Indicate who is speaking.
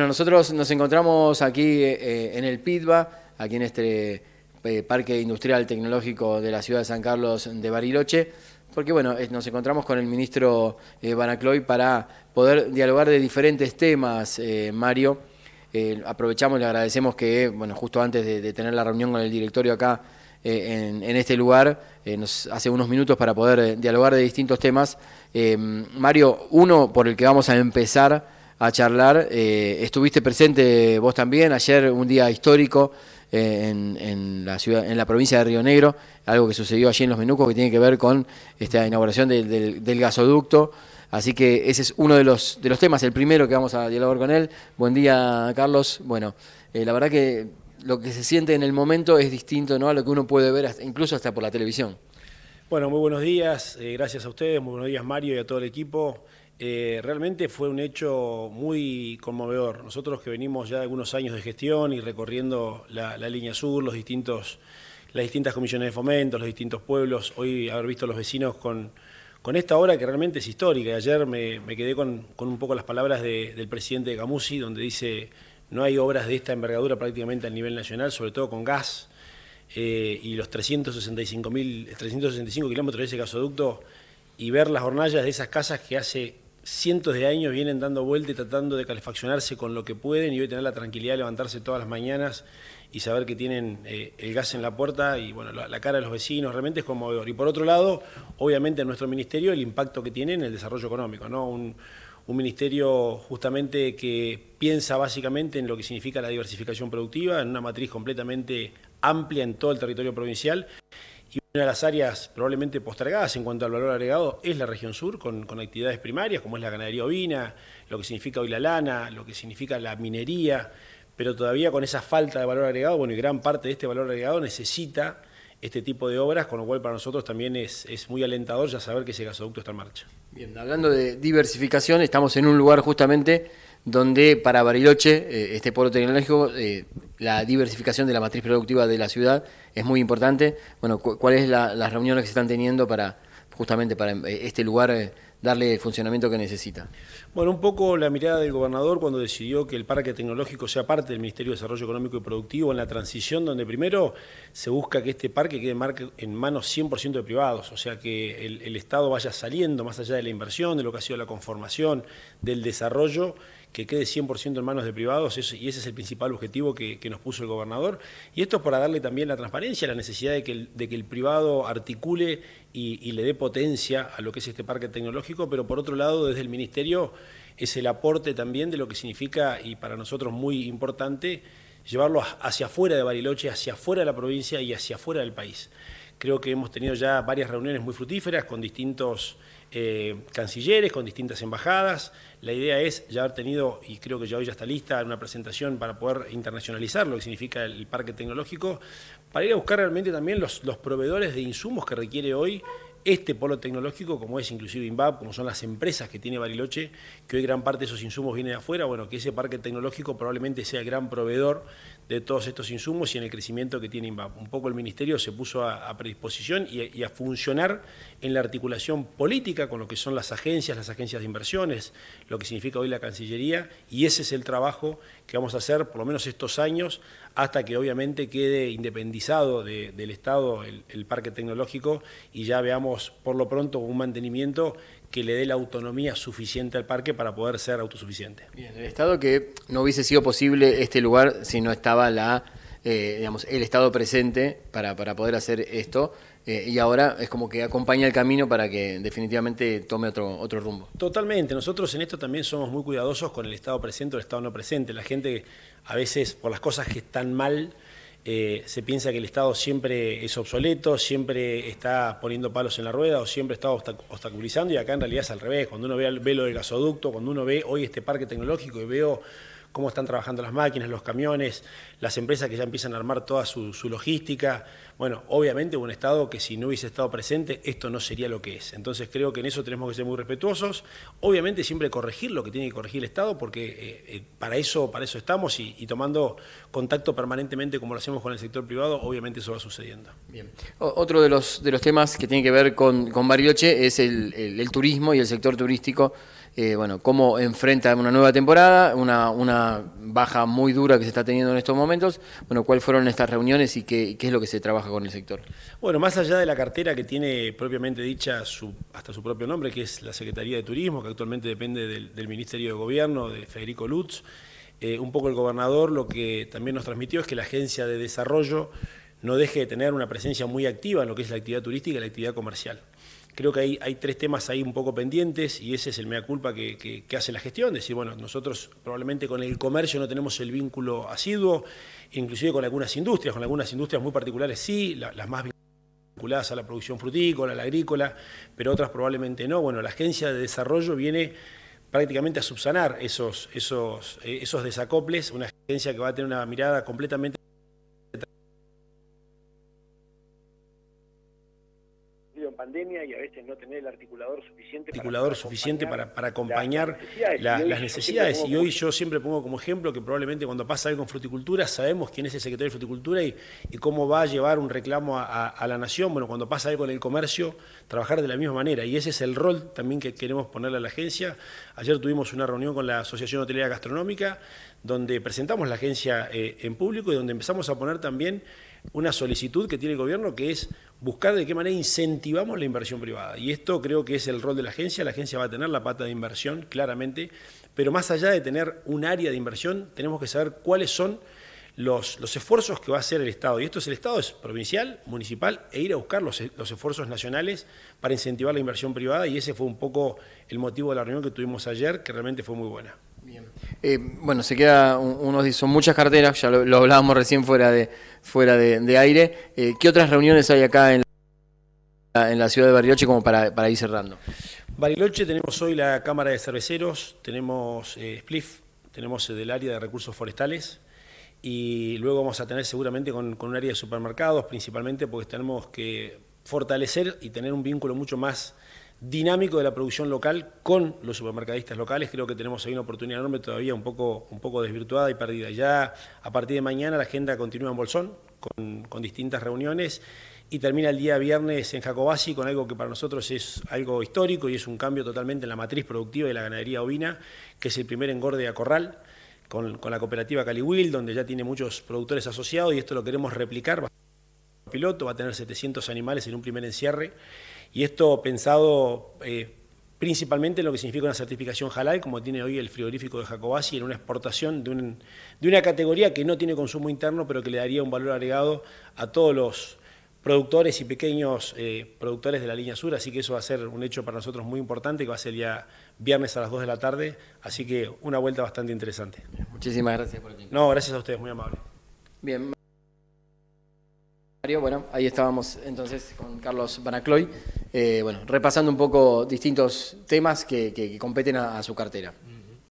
Speaker 1: Bueno, nosotros nos encontramos aquí eh, en el PIDBA, aquí en este eh, Parque Industrial Tecnológico de la ciudad de San Carlos de Bariloche, porque bueno, nos encontramos con el ministro eh, Banacloy para poder dialogar de diferentes temas, Mario. aprovechamos, y le agradecemos que, bueno, justo antes de, tener la reunión con el directorio acá en, en, este lugar, nos hace unos minutos para poder dialogar de distintos temas. Mario, uno por el que vamos a empezar a charlar. Eh, estuviste presente vos también ayer, un día histórico eh, en, la ciudad, en la provincia de Río Negro, algo que sucedió allí en Los Menucos que tiene que ver con esta inauguración del, gasoducto. Así que ese es uno de los, de los temas, el primero que vamos a dialogar con él. Buen día, Carlos. Bueno, eh, la verdad que lo que se siente en el momento es distinto ¿no? a lo que uno puede ver incluso hasta por la televisión.
Speaker 2: Bueno, muy buenos días, gracias a ustedes, muy buenos días Mario y a todo el equipo. Eh, realmente fue un hecho muy conmovedor. Nosotros que venimos ya algunos años de gestión y recorriendo la, línea sur, los distintos, las distintas comisiones de fomento, los distintos pueblos, hoy haber visto a los vecinos con, con esta obra que realmente es histórica. Ayer me, quedé con, un poco las palabras del presidente de Camusi, donde dice, no hay obras de esta envergadura prácticamente a nivel nacional, sobre todo con gas eh, y los 365, 365 kilómetros de ese gasoducto y ver las hornallas de esas casas que hace cientos de años vienen dando vueltas y tratando de calefaccionarse con lo que pueden y hoy tener la tranquilidad de levantarse todas las mañanas y saber que tienen eh, el gas en la puerta y bueno, la, cara de los vecinos realmente es conmovedor. Y por otro lado, obviamente en nuestro ministerio el impacto que tiene en el desarrollo económico, ¿no? Un, un ministerio justamente que piensa básicamente en lo que significa la diversificación productiva, en una matriz completamente amplia en todo el territorio provincial. Y una de las áreas probablemente postergadas en cuanto al valor agregado es la región sur, con, con actividades primarias como es la ganadería ovina, lo que significa hoy la lana, lo que significa la minería, pero todavía con esa falta de valor agregado, bueno, y gran parte de este valor agregado necesita este tipo de obras, con lo cual para nosotros también es, muy alentador ya saber que ese gasoducto está en marcha. Bien,
Speaker 1: hablando de diversificación, estamos en un lugar justamente donde para Bariloche, eh, este polo tecnológico, eh, la diversificación de la matriz productiva de la ciudad es muy importante. Bueno, ¿cuáles son las reuniones que se están teniendo para justamente para eh, este lugar? darle el funcionamiento que necesita.
Speaker 2: Bueno, un poco la mirada del gobernador cuando decidió que el parque tecnológico sea parte del Ministerio de Desarrollo Económico y Productivo en la transición, donde primero se busca que este parque quede en manos 100% de privados, o sea que el, el Estado vaya saliendo más allá de la inversión, de lo que ha sido la conformación, del desarrollo que quede 100% en manos de privados, y ese es el principal objetivo que, nos puso el gobernador. Y esto es para darle también la transparencia, la necesidad de que el, privado articule y, y, le dé potencia a lo que es este parque tecnológico, pero por otro lado, desde el Ministerio es el aporte también de lo que significa, y para nosotros muy importante, llevarlo hacia afuera de Bariloche, hacia afuera de la provincia y hacia afuera del país. Creo que hemos tenido ya varias reuniones muy frutíferas con distintos eh, cancilleres, con distintas embajadas. La idea es ya haber tenido, y creo que ya hoy ya está lista, una presentación para poder internacionalizar lo que significa el parque tecnológico, para ir a buscar realmente también los, proveedores de insumos que requiere hoy este polo tecnológico, como es inclusive INVAP, como son las empresas que tiene Bariloche, que hoy gran parte de esos insumos viene de afuera, bueno, que ese parque tecnológico probablemente sea el gran proveedor de todos estos insumos y en el crecimiento que tiene Un poco el Ministerio se puso a, predisposición y a, funcionar en la articulación política con lo que son las agencias, las agencias de inversiones, lo que significa hoy la Cancillería, y ese es el trabajo que vamos a hacer por lo menos estos años hasta que obviamente quede independizado del Estado el, el parque tecnológico y ya veamos por lo pronto un mantenimiento que le dé la autonomía suficiente al parque para poder ser autosuficiente. Bien, el Estado que no
Speaker 1: hubiese sido posible este lugar si no estaba la, eh, digamos, el Estado presente para, poder hacer esto. Eh, y ahora es como que acompaña el camino para que definitivamente tome otro, otro rumbo.
Speaker 2: Totalmente, nosotros en esto también somos muy cuidadosos con el Estado presente o el Estado no presente. La gente a veces por las cosas que están mal eh, se piensa que el Estado siempre es obsoleto, siempre está poniendo palos en la rueda o siempre está obstaculizando y acá en realidad es al revés. Cuando uno ve, ve lo del gasoducto, cuando uno ve hoy este parque tecnológico y veo cómo están trabajando las máquinas, los camiones, las empresas que ya empiezan a armar toda su, logística. Bueno, obviamente un Estado que si no hubiese estado presente, esto no sería lo que es. Entonces creo que en eso tenemos que ser muy respetuosos. Obviamente siempre corregir lo que tiene que corregir el Estado, porque eh, eh, para, eso, para eso estamos y, tomando contacto permanentemente como lo hacemos con el sector privado, obviamente eso va sucediendo.
Speaker 1: Bien. otro de los, de los temas que tiene que ver con, con es el turismo y el sector turístico. Eh, bueno, cómo enfrenta una nueva temporada, una, baja muy dura que se está teniendo en estos momentos. Bueno, ¿cuáles fueron estas reuniones y qué, qué, es lo que se trabaja con el sector?
Speaker 2: Bueno, más allá de la cartera que tiene propiamente dicha su, hasta su propio nombre, que es la Secretaría de Turismo, que actualmente depende del, Ministerio de Gobierno, de Federico Lutz, eh, un poco el gobernador lo que también nos transmitió es que la Agencia de Desarrollo no deje de tener una presencia muy activa en lo que es la actividad turística y la actividad comercial. Creo que hay, hay tres temas ahí un poco pendientes y ese es el mea culpa que, hace la gestión. Decir, bueno, nosotros probablemente con el comercio no tenemos el vínculo asiduo, inclusive con algunas industrias, con algunas industrias muy particulares sí, las más vinculadas a la producción frutícola, a la agrícola, pero otras probablemente no. Bueno, la agencia de desarrollo viene prácticamente a subsanar esos, esos, eh, esos desacoples, una agencia que va a tener una mirada completamente y a veces no tener el articulador suficiente. Articulador para, suficiente para, para, acompañar las necesidades. y, hoy yo siempre pongo como ejemplo que probablemente cuando pasa algo en fruticultura sabemos quién es el secretario de fruticultura y, y cómo va a llevar un reclamo a, la nación. Bueno, cuando pasa algo en el comercio, trabajar de la misma manera. Y ese es el rol también que queremos ponerle a la agencia. Ayer tuvimos una reunión con la Asociación Hotelera Gastronómica donde presentamos la agencia eh, en público y donde empezamos a poner también una solicitud que tiene el gobierno que es buscar de qué manera incentivamos la inversión privada. Y esto creo que es el rol de la agencia. La agencia va a tener la pata de inversión, claramente, pero más allá de tener un área de inversión, tenemos que saber cuáles son los, esfuerzos que va a hacer el Estado. Y esto es el Estado, es provincial, municipal, e ir a buscar los, los esfuerzos nacionales para incentivar la inversión privada. Y ese fue un poco el motivo de la reunión que tuvimos ayer, que realmente fue muy buena. Bien.
Speaker 1: Eh, bueno, se queda son muchas carteras, ya lo, hablábamos recién fuera de, fuera de, aire. Eh, ¿Qué otras reuniones hay acá en la, en la ciudad de Bariloche como para, ir cerrando?
Speaker 2: Bariloche tenemos hoy la Cámara de Cerveceros, tenemos eh, SPLIF, tenemos del área de recursos forestales y luego vamos a tener seguramente con, con un área de supermercados principalmente porque tenemos que fortalecer y tener un vínculo mucho más dinámico de la producción local con los supermercadistas locales. Creo que tenemos ahí una oportunidad enorme todavía un poco, un poco desvirtuada y perdida. Ya a partir de mañana la agenda continúa en Bolsón con, con distintas reuniones y termina el día viernes en Jacobasi con algo que para nosotros es algo histórico y es un cambio totalmente en la matriz productiva de la ganadería ovina, que es el primer engorde a corral. Con, con la cooperativa Caliwil, donde ya tiene muchos productores asociados y esto lo queremos replicar. Piloto va a tener 700 animales en un primer encierre y esto pensado eh, principalmente en lo que significa una certificación halal, como tiene hoy el frigorífico de Jacobasi, en una exportación de, de una categoría que no tiene consumo interno, pero que le daría un valor agregado a todos los productores y pequeños eh, productores de la línea sur, así que eso va a ser un hecho para nosotros muy importante, que va a ser ya viernes a las 2 de la tarde, así que una vuelta bastante interesante. Muchísimas gracias por el No, gracias a ustedes, muy amable.
Speaker 1: Bien. Bueno, ahí estábamos entonces con Carlos Banacloy, eh, bueno, repasando un poco distintos temas que, competen a su cartera.